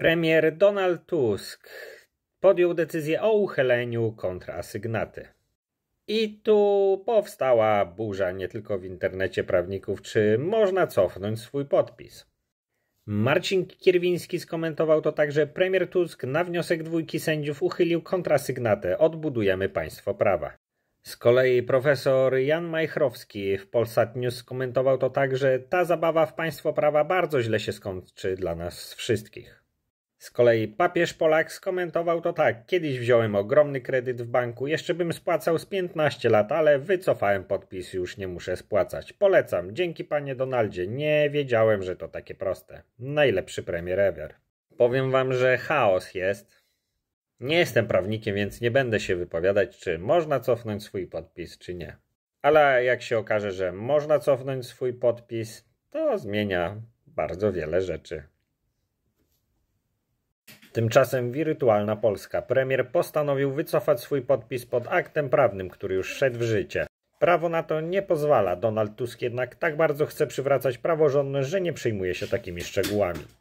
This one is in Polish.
Premier Donald Tusk podjął decyzję o uchyleniu kontrasygnaty. I tu powstała burza nie tylko w internecie prawników, czy można cofnąć swój podpis. Marcin Kierwiński skomentował to tak, że premier Tusk na wniosek dwójki sędziów uchylił kontrasygnatę Odbudujemy państwo prawa. Z kolei profesor Jan Majchrowski w Polsat News skomentował to tak, że ta zabawa w państwo prawa bardzo źle się skończy dla nas wszystkich. Z kolei papież Polak skomentował to tak: Kiedyś wziąłem ogromny kredyt w banku, jeszcze bym spłacał z 15 lat, ale wycofałem podpis, już nie muszę spłacać. Polecam, dzięki panie Donaldzie, nie wiedziałem, że to takie proste. Najlepszy premier ever. Powiem wam, że chaos jest. Nie jestem prawnikiem, więc nie będę się wypowiadać, czy można cofnąć swój podpis, czy nie. Ale jak się okaże, że można cofnąć swój podpis, to zmienia bardzo wiele rzeczy. Tymczasem wirtualna Polska. Premier postanowił wycofać swój podpis pod aktem prawnym, który już szedł w życie. Prawo na to nie pozwala. Donald Tusk jednak tak bardzo chce przywracać praworządność, że nie przejmuje się takimi szczegółami.